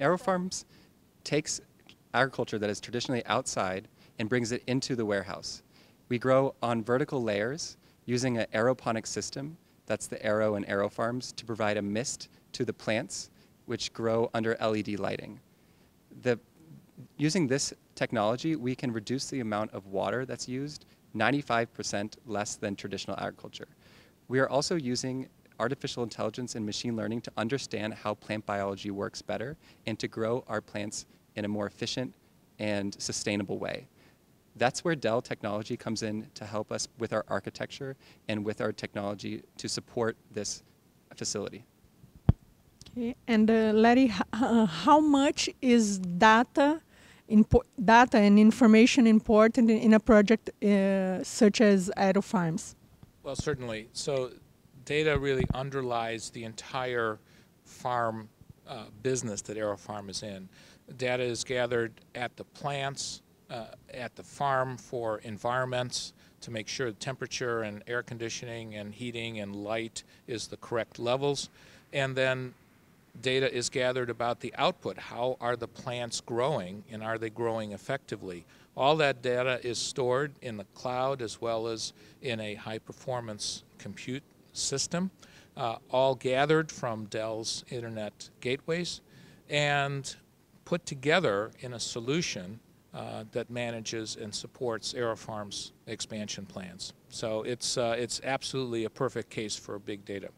AeroFarms takes agriculture that is traditionally outside and brings it into the warehouse. We grow on vertical layers using an aeroponic system, that's the aero and AeroFarms, to provide a mist to the plants which grow under LED lighting. The, using this technology, we can reduce the amount of water that's used 95% less than traditional agriculture. We are also using artificial intelligence and machine learning to understand how plant biology works better and to grow our plants in a more efficient and sustainable way. That's where Dell technology comes in to help us with our architecture and with our technology to support this facility. Okay, and uh, Larry, uh, how much is data, data and information important in, a project uh, such as Aerofarms? Well, certainly. So data really underlies the entire farm uh, business that AeroFarm is in. Data is gathered at the plants, uh, at the farm for environments to make sure the temperature and air conditioning and heating and light is the correct levels. And then data is gathered about the output. How are the plants growing and are they growing effectively? All that data is stored in the cloud as well as in a high performance compute system, uh, all gathered from Dell's internet gateways and put together in a solution uh, that manages and supports AeroFarm's expansion plans. So it's, uh, it's absolutely a perfect case for big data.